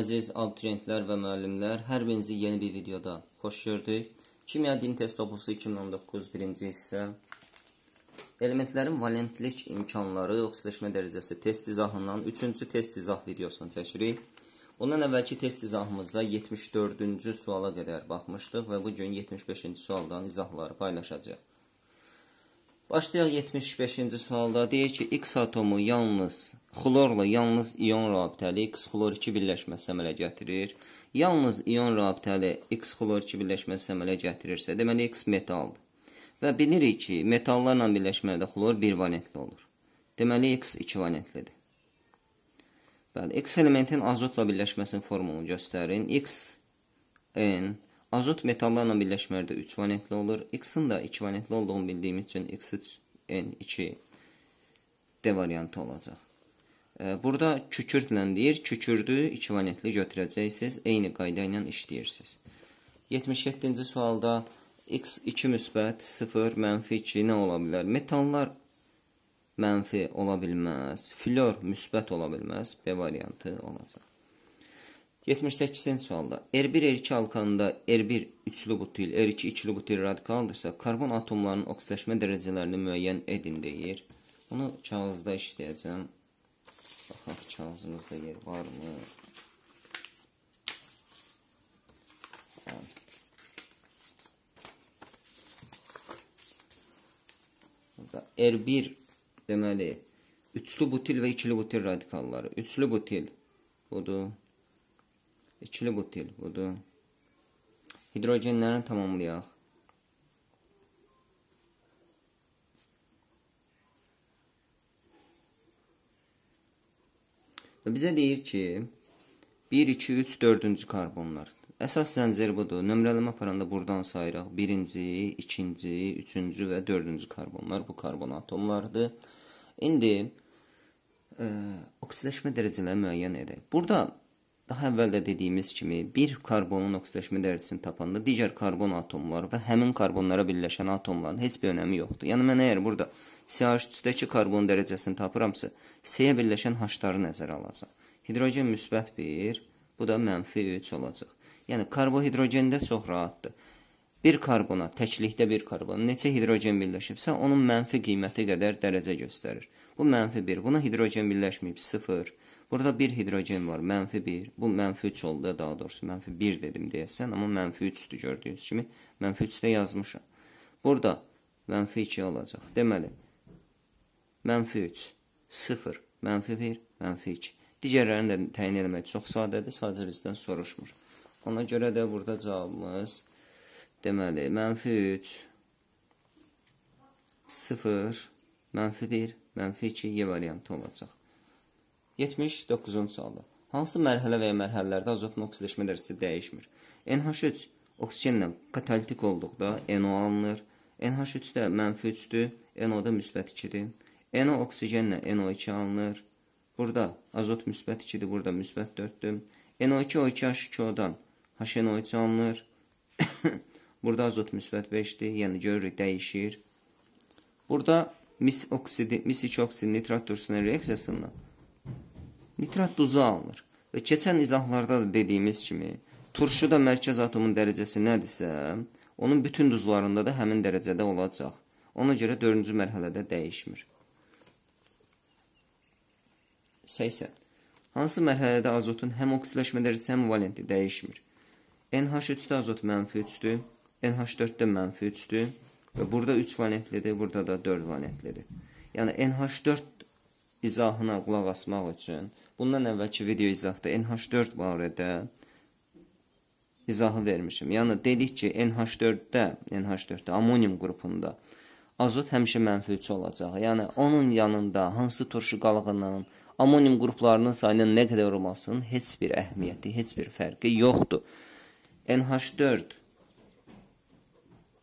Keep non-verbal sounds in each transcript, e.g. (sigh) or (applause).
Əziz abituriyentlər və müəllimlər, hər birinizi yeni bir videoda xoş gördük. Kimya din test obusu 2019 birinci hissə. Elementlərin valentlik imkanları, oksidaşma dərəcəsi test izahından 3-cü test izah videosunu çəkirik. Ondan əvvəlki test izahımızda 74-cü suala qədər baxmışdıq və bu gün 75-ci sualdan izahları paylaşacağıq. Başlayaq 75-ci sualda. Deyir ki, X atomu yalnız xlorla yalnız ion rabitəli X-xlor-2 birləşməsi əmələ gətirir. Yalnız ion rabitəli X-xlor-2 birləşməsi əmələ gətirirsə, deməli X metaldır. Və bilirik ki, metallarla birləşmədə xlor bir valentli olur. Deməli X iki valentlidir. Bəli, X elementin azotla birləşməsinin formulunu göstərin. X N Azot metallarla birləşmələrdə 3 valentli olur. X-in da 2 valentli olduğunu bildiyimiz üçün X3N2 D variantı olacaq. E, burada kükürdlə deyir, kükürdü 2 valentli götürəcəksiniz, eyni qayda ilə işləyirsiniz. 77-ci sualda x2 müsbət, 0, mənfi 2 nə ola bilər? Metallar mənfi ola bilməz, flor müsbət ola bilməz, B variantı olacaq. 78-ci sualda R1 R2 alkanında R1 üçlü butil, R2 ikili butil radikaldırsa karbon atomlarının oksidləşmə dərəcələrini müəyyən edin deyir. Bunu kağızda işləyəcəm. Baxaq kağızımızda yer varmı? Burada R1 deməli üçlü butil və ikili butil radikalları. Üçlü butil budur. İkili e, qutel budur. Hidrogenlərini tamamlayaq. Və bizə deyir ki, 1, 2, 3, 4-cü karbonlar. Əsas zəncir budur. Nömrələmə aparanda buradan sayıraq. 1-ci, 2-ci, 3-cü və 4-cü karbonlar bu karbon atomlardır. İndi ə, e, oksidləşmə dərəcələri müəyyən edək. Burada Daha əvvəldə dediyimiz kimi, bir karbonun oksidləşmə dərəcəsini tapanda digər karbon atomları və həmin karbonlara birləşən atomların heç bir önəmi yoxdur. Yəni mən əgər burada CH3-dəki karbon dərəcəsini tapıramsa, C-yə birləşən H-ları nəzərə alacağam. Hidrogen müsbət 1, bu da mənfi 3 olacaq. Yəni karbohidrogendə çox rahatdır. Bir karbona, təklikdə bir karbon neçə hidrogen birləşibsə, onun mənfi qiyməti qədər dərəcə göstərir. Bu mənfi 1, buna hidrogen birləşməyib 0. Burada bir hidrogen var, mənfi 1. Bu mənfi 3 oldu da daha doğrusu. Mənfi 1 dedim deyəsən, amma mənfi 3-dür gördüyünüz kimi. Mənfi 3-də yazmışam. Burada mənfi 2 olacaq. Deməli, mənfi 3, 0, mənfi 1, mənfi 2. Digərlərini də təyin eləmək çox sadədir, sadəcə bizdən soruşmur. Ona görə də burada cavabımız, deməli, mənfi 3, 0, mənfi 1, mənfi 2 Y variantı olacaq. 79-cu sualda. Hansı mərhələ və ya mərhələlərdə azot oksidləşmə dərəcəsi dəyişmir? NH3 oksigenlə katalitik olduqda NO alınır. NH3 də mənfi 3-dür, NO da müsbət 2-dir. NO oksigenlə NO2 alınır. Burada azot müsbət 2-dir, burada müsbət 4-dür. NO2 O2H2O-dan HNO3 alınır. (coughs) burada azot müsbət 5-dir, yəni görürük dəyişir. Burada mis oksidi, mis 2 oksid nitrat dörsünün reaksiyasından nitrat duzu alınır. Və keçən izahlarda da dediyimiz kimi, turşuda mərkəz atomun dərəcəsi nədirsə, onun bütün duzlarında da həmin dərəcədə olacaq. Ona görə 4-cü mərhələdə dəyişmir. 80. Hansı mərhələdə azotun həm oksidləşmə dərəcəsi, həm valenti dəyişmir? NH3-də azot -3-dür, NH4-də -3-dür və burada 3 valentlidir, burada da 4 valentlidir. Yəni NH4 izahına qulaq asmaq üçün bundan əvvəlki video izahda NH4 barədə izahı vermişim. Yəni dedik ki, NH4-də, NH4-də amonium qrupunda azot həmişə mənfi 3 olacaq. Yəni onun yanında hansı turşu qalığının, amonium qruplarının sayının nə qədər olmasının heç bir əhəmiyyəti, heç bir fərqi yoxdur. NH4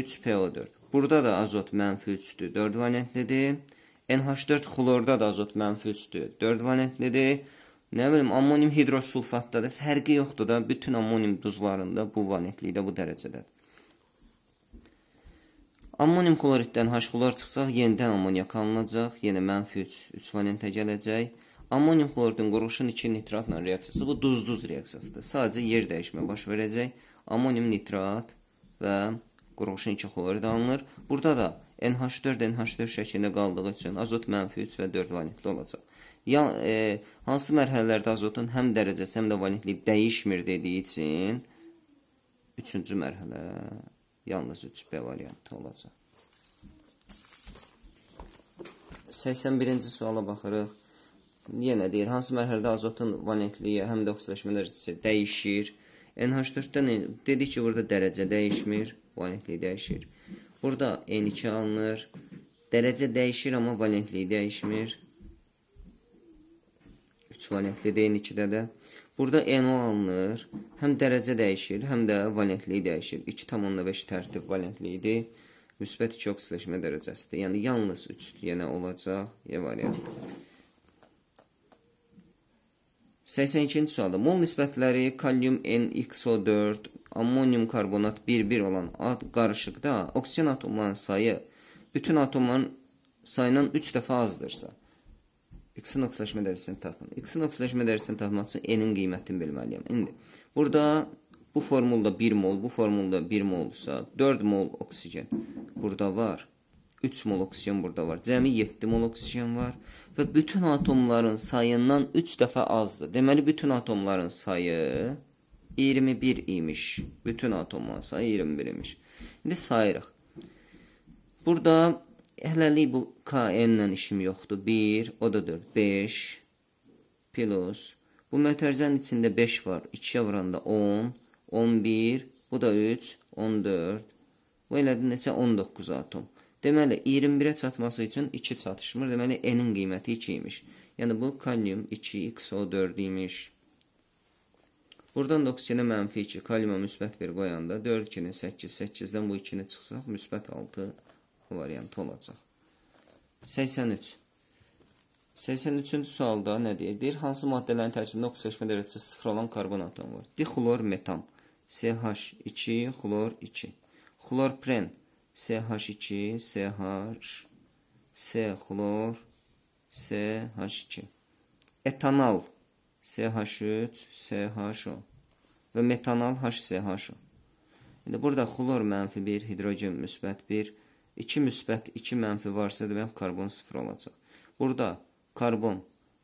3PO4. Burada da azot mənfi 3-dür, 4 valentlidir. NH4 xlorda da azot mənfi 3-dür, 4 valentlidir. Nə bilim, ammonium hidrosulfatda da fərqi yoxdur da, bütün ammonium duzlarında bu valentlikdə bu dərəcədədir. Ammonium kloriddən H-klor çıxsaq, yenidən ammoniak alınacaq, yenə mənfi 3, 3 valentə gələcək. Ammonium kloridin quruluşun 2 nitratla reaksiyası bu duz-duz reaksiyasıdır. Sadəcə yer dəyişmə baş verəcək. Ammonium nitrat və quruluşun 2 klorid alınır. Burada da NH4-NH4 şəklində qaldığı üçün azot mənfi 3 və 4 valentli olacaq. Ya, e, hansı mərhələlərdə azotun həm dərəcəsi, həm də valentliyi dəyişmir dediyi üçün üçüncü mərhələ yalnız 3B variantı olacaq. 81-ci suala baxırıq. Yenə deyir, hansı mərhələdə azotun valentliyi həm də oksidləşmə dərəcəsi dəyişir? NH4-dən dedik ki, burada dərəcə dəyişmir, valentlik dəyişir. Burada N2 alınır. Dərəcə dəyişir, amma valentliyi dəyişmir. 3 valentli D2-də də. Burada NO alınır. Həm dərəcə dəyişir, həm də valentliyi dəyişir. 2,5 tərtib valentliyidir. Müsbət 2 oksitləşmə dərəcəsidir. Yəni, yalnız 3 yenə olacaq. Y variantı. 82-ci sualda mol nisbətləri kalium NXO4 ammonium karbonat 1-1 olan qarışıqda oksigen atomlarının sayı bütün atomların sayından 3 dəfə azdırsa, X-in oksidaşmə dərəcəsini tapın. X-in oksidaşmə dərəcəsini tapmaq üçün N-in qiymətini bilməliyəm. İndi burada bu formulda 1 mol, bu formulda 1 molsa, 4 mol oksigen burada var. 3 mol oksigen burada var. Cəmi 7 mol oksigen var və bütün atomların sayından 3 dəfə azdır. Deməli bütün atomların sayı 21 imiş. Bütün atomun sayı 21 imiş. İndi sayırıq. Burada hələlik bu KN ilə işim yoxdur. 1, o da 4, 5 plus. Bu mötərzənin içində 5 var. 2-yə vuranda 10, 11, bu da 3, 14. Bu elədi neçə? 19 atom. Deməli 21-ə çatması üçün 2 çatışmır. Deməli N-in qiyməti 2 imiş. Yəni bu kalium 2XO4 imiş. Buradan da oksigena mənfi 2, kaliuma müsbət 1 qoyanda 4, 2-nin 8, 8-dən bu 2-ni çıxsaq, müsbət 6 variantı olacaq. 83. 83-cü sualda nə deyir? Deyir, hansı maddələrin tərkibində oksidalaşma dərəcəsi 0 olan karbon atomu var? Dixlor metan, CH2, xlor 2. Xlorpren, CH2, CH, C xlor, CH2. Etanol, SH3, SHO və metanal HCHO. İndi burada xlor mənfi 1, hidrogen müsbət 1, 2 müsbət 2 mənfi varsa demək karbon 0 olacaq. Burada karbon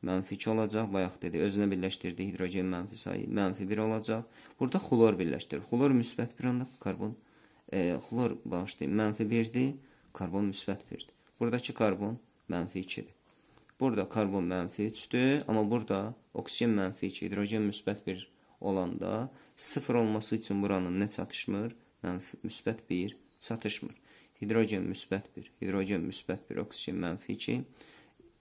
mənfi 2 olacaq, bayaq dedi, özünə birləşdirdi hidrogen mənfi sayı, mənfi 1 olacaq. Burada xlor birləşdirir. Xlor müsbət 1 onda karbon, e, xlor bağışlayın, mənfi 1-dir, karbon müsbət 1-dir. Buradakı karbon mənfi 2-dir. Burada karbon mənfi 3-dür, amma burada oksigen mənfi 2, hidrogen müsbət 1 olanda 0 olması üçün buranın nə çatışmır? Mənfi müsbət 1 çatışmır. Hidrogen müsbət 1, hidrogen müsbət 1, oksigen mənfi 2,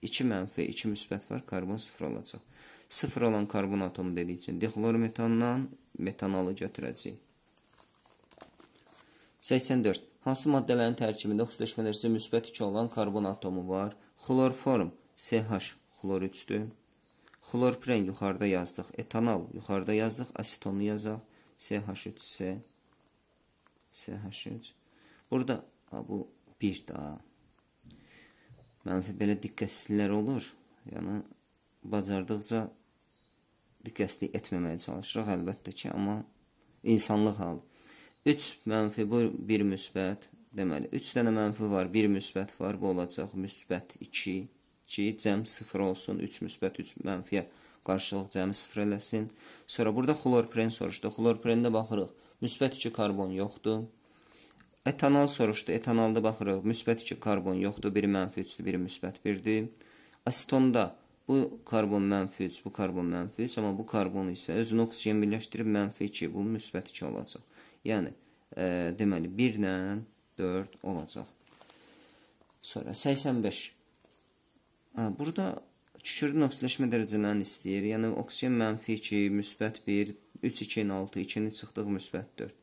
2 mənfi 2 müsbət var, karbon 0 olacaq. 0 olan karbon atomu dediyi üçün dixlormetandan metanalı götürəcəyik. 84. Hansı maddələrin tərkibində oksidaşma enerjisi müsbət 2 olan karbon atomu var? Xlorform SH xlor 3-dür. Xlorpren yuxarıda yazdıq. Etanol yuxarıda yazdıq. Asetonu yazaq. SH3S SH3. Burada a, bu 1 daha. Mənfi belə diqqətsizliklər olur. Yəni bacardıqca diqqətli etməməyə çalışırıq əlbəttə ki, amma insanlıq hal. 3 mənfi bu 1 müsbət. Deməli 3 dənə mənfi var, 1 müsbət var. Bu olacaq müsbət 2 ki, cəmi 0 olsun, 3 müsbət, 3 mənfiyə qarşılıq cəmi 0 eləsin. Sonra burada xlorpren soruşdu. Xlorprendə baxırıq. Müsbət 2 karbon yoxdur. Etanol soruşdu. Etanolda baxırıq. Müsbət 2 karbon yoxdur. Biri mənfi 3-dür, biri müsbət 1-dir. Asetonda bu karbon mənfi 3, bu karbon mənfi 3, amma bu karbon isə özünü oksigen birləşdirib mənfi 2, bu müsbət 2 olacaq. Yəni, e, deməli 1 ilə 4 olacaq. Sonra 85. Burada kükürdün oksiləşmə dərəcələrini istəyir. Yəni oksigen mənfi 2, müsbət 1, 3, 2, 6, 2-nin çıxdığı müsbət 4.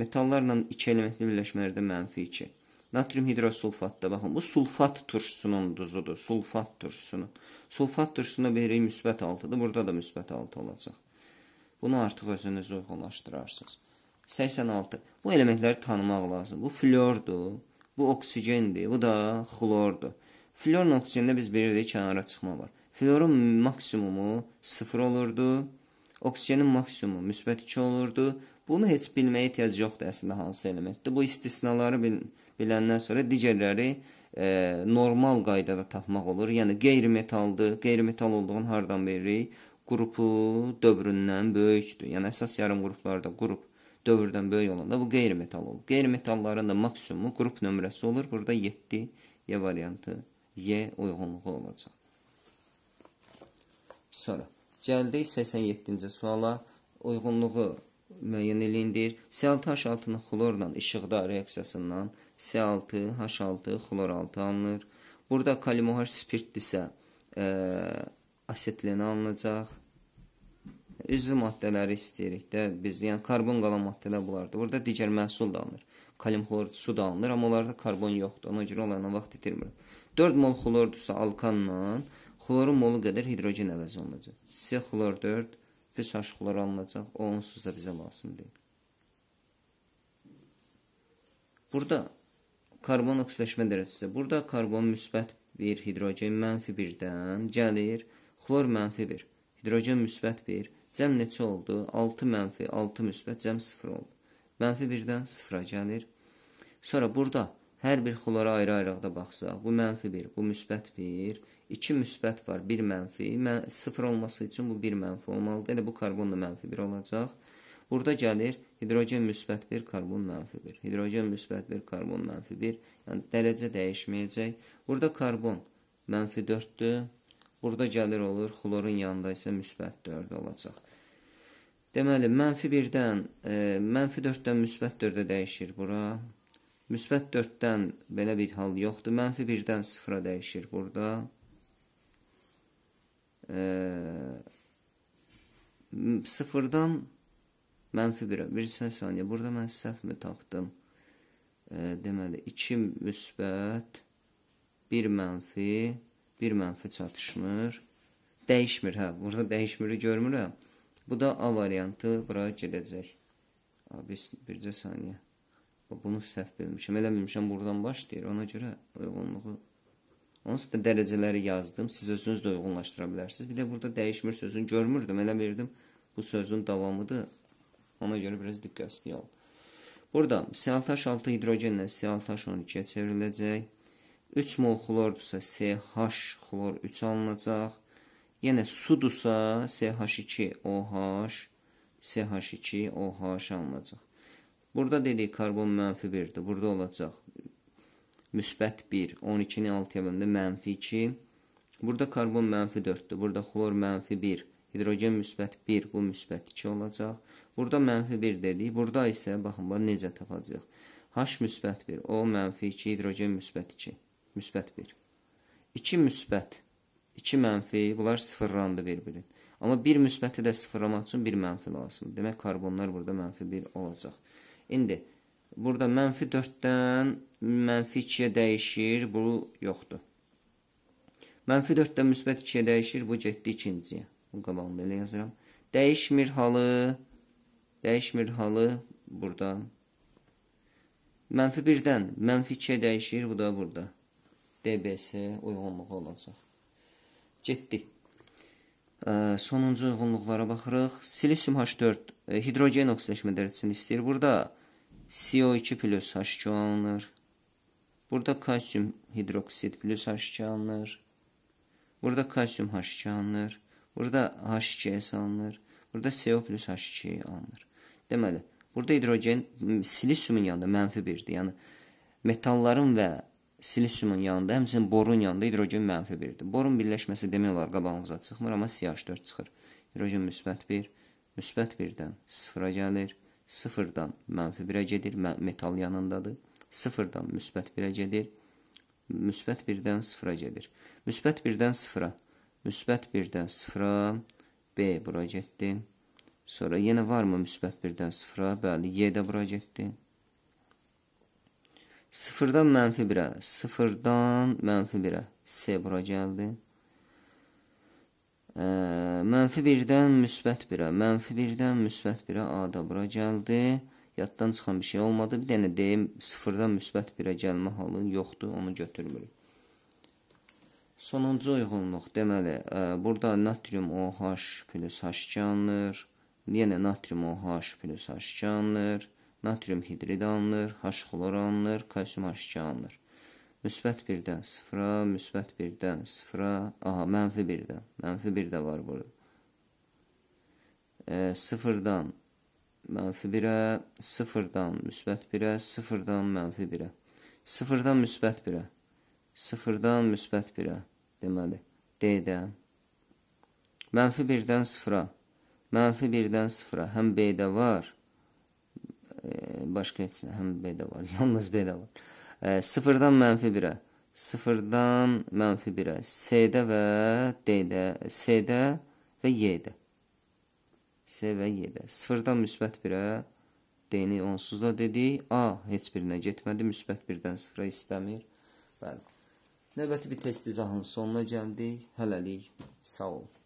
Metallarla 2 elementli birləşmələrdə mənfi 2. Natrium hidrosulfatda baxın, bu sulfat turşusunun duzudur, sulfat turşusunun. Sulfat turşusunda biri müsbət 6-dır, burada da müsbət 6 olacaq. Bunu artıq özünüz uyğunlaşdırarsınız. 86. Bu elementləri tanımaq lazım. Bu flordur, bu oksigendir, bu da xlordur. Florun oksidində biz bilirdik kənara çıxma var. Florun maksimumu 0 olurdu. Oksigenin maksimumu müsbət 2 olurdu. Bunu heç bilməyə ehtiyac yoxdur əslində hansı elementdir. Bu istisnaları bil biləndən sonra digərləri e, normal qaydada tapmaq olur. Yəni qeyri-metaldır. Qeyri-metal olduğunu hardan bilirik? Qrupu dövründən böyükdür. Yəni əsas yarım qruplarda qrup dövrdən böyük olanda bu qeyri-metal olur. Qeyri-metalların da maksimumu qrup nömrəsi olur. Burada 7 Y e variantı Y uyğunluğu olacaq. Sonra gəldik 87-ci suala. Uyğunluğu müəyyən eləyin deyir. Cl6H6-nın xlorla işıqda reaksiyasından Cl6H6 xlor 6 alınır. Burada kalimohaş spirtdirsə, e, asetlin alınacaq. Üzvü maddələri istəyirik də biz, yəni karbon qalan maddələr bunlardır. Burada digər məhsul da alınır. Kalium xlor su da alınır, amma onlarda karbon yoxdur. Ona görə onlarla vaxt itirmirəm. 4 mol xlordursa alkanla xlorun molu qədər hidrogen əvəz olunacaq. C xlor 4 pis H xlor alınacaq. O onsuz da bizə lazım deyil. Burada karbon oksidaşmə dərəcəsi. Burada karbon müsbət 1, hidrogen mənfi 1-dən gəlir. Xlor mənfi 1, hidrogen müsbət 1. Cəm neçə oldu? 6 mənfi, 6 müsbət, cəm 0 oldu. Mənfi 1-dən 0-a gəlir. Sonra burada hər bir xolara ayrı-ayrıqda baxsaq, bu mənfi 1, bu müsbət 1, 2 müsbət var, 1 mənfi, mən 0 olması üçün bu 1 mənfi olmalıdır. Yəni bu karbon da mənfi 1 olacaq. Burada gəlir hidrogen müsbət 1, karbon mənfi 1. Hidrogen müsbət 1, karbon mənfi 1. Yəni dərəcə dəyişməyəcək. Burada karbon mənfi 4-dür. Burada gəlir olur, xlorun yanında isə müsbət 4 olacaq. Deməli, mənfi 1-dən, e, mənfi 4-dən müsbət 4-ə dəyişir bura. Müsbət 4-dən belə bir hal yoxdur. Mənfi 1-dən 0-a dəyişir burada. E, 0-dan mənfi 1-ə. Bir saniyə. Burada mən səhvmi tapdım. E, deməli, 2 müsbət, 1 mənfi, 1 mənfi çatışmır. Dəyişmir, hə. Burada dəyişmiri görmürəm. Bu da A variantı bura gedəcək. Abi, bircə saniyə bunu səhv bilmişəm, eləməmişəm, buradan başlayır. Ona görə uyğunluğu Onsuz da dərəcələri yazdım. Siz özünüz də uyğunlaşdıra bilərsiniz. Bir də burada dəyişmir sözünü görmürdüm. Elə verdim. Bu sözün davamıdır. Ona görə biraz diqqətli ol. Burada SH6 hidrogenlə SH12-yə çevriləcək. 3 mol xlordursa SH xlor 3 alınacaq. Yenə sudursa SH2OH SH2OH alınacaq. Burada dedik karbon mənfi 1-dir. Burada olacaq müsbət 1, 12-ni 6-ya böləndə mənfi 2. Burada karbon mənfi 4-dür. Burada xlor mənfi 1, hidrogen müsbət 1, bu müsbət 2 olacaq. Burada mənfi 1 dedik. Burada isə baxın, bax necə tapacağıq. H müsbət 1, O mənfi 2, hidrogen müsbət 2, müsbət 1. 2 müsbət, 2 mənfi, bunlar sıfırlandı bir-birin. Amma bir müsbəti də sıfırlamaq üçün bir mənfi lazımdır. Demək, karbonlar burada mənfi 1 olacaq. İndi burada mənfi 4-dən mənfi 2-yə dəyişir, bu yoxdur. Mənfi 4-dən müsbət 2-yə dəyişir, bu getdi ikinciyə. Bu qabağında elə yazıram. Dəyişmir halı, dəyişmir halı burada. Mənfi 1-dən mənfi 2-yə dəyişir, bu da burada. DBS uyğunluğu olacaq. Getdi. E, sonuncu uyğunluqlara baxırıq. Silisium H4 e, hidrogen oksidləşmə dərəcəsini istəyir. Burada CO2 plus H2 alınır. Burada kalsiyum hidroksit plus H2 alınır. Burada kalsiyum H2 alınır. Burada H2S alınır. Burada CO plus H2 alınır. Deməli, burada hidrogen silisiumun yanında mənfi 1-dir. Yəni, metalların və silisiumun yanında, həmçinin borun yanında hidrogen mənfi 1-dir. Borun birləşməsi demək olar qabağımıza çıxmır, amma CH4 çıxır. Hidrogen müsbət 1, müsbət 1-dən 0-a gəlir. Sıfırdan mənfi 1-ə gedir, metal yanındadır. Sıfırdan müsbət 1-ə gedir, müsbət 1-dən 0-a gedir. Müsbət 1-dən 0-a, müsbət 1-dən 0-a, B bura getdi. Sonra yenə varmı müsbət 1-dən 0-a? Bəli, Y də bura getdi. 0-dan mənfi 1-ə, 0-dan mənfi 1-ə, S bura gəldi mənfi birdən müsbət birə, mənfi birdən müsbət birə ada bura gəldi. Yaddan çıxan bir şey olmadı. Bir dənə deyim, sıfırdan müsbət birə gəlmə halı yoxdur, onu götürmürük. Sonuncu uyğunluq, deməli, ə, e, burada natrium OH plus H alınır. Yenə natrium OH plus H alınır. Natrium hidrid alınır, H xlor alınır, kalsium H alınır müsbət 1-dən sıfıra, müsbət 1-dən sıfıra, aha, mənfi 1-dən, mənfi 1 də var burada. E, sıfırdan mənfi 1-ə, sıfırdan müsbət 1-ə, sıfırdan mənfi 1-ə, sıfırdan müsbət 1-ə, sıfırdan müsbət 1-ə, deməli, D-dən, mənfi 1-dən sıfıra, mənfi 1-dən sıfıra, həm B-də var, e, başqa heç nə, həm B-də var, (laughs) yalnız B-də var. 0-dan mənfi 1-ə, 0-dan mənfi 1-ə, C-də və D-də, C-də və Y-də. C və Y-də. 0-dan müsbət 1-ə, D-ni onsuzla dedik. A heç birinə getmədi, müsbət 1-dən 0-a istəmir. Bəli. Növbəti bir test izahının sonuna gəldik. Hələlik. Sağ olun.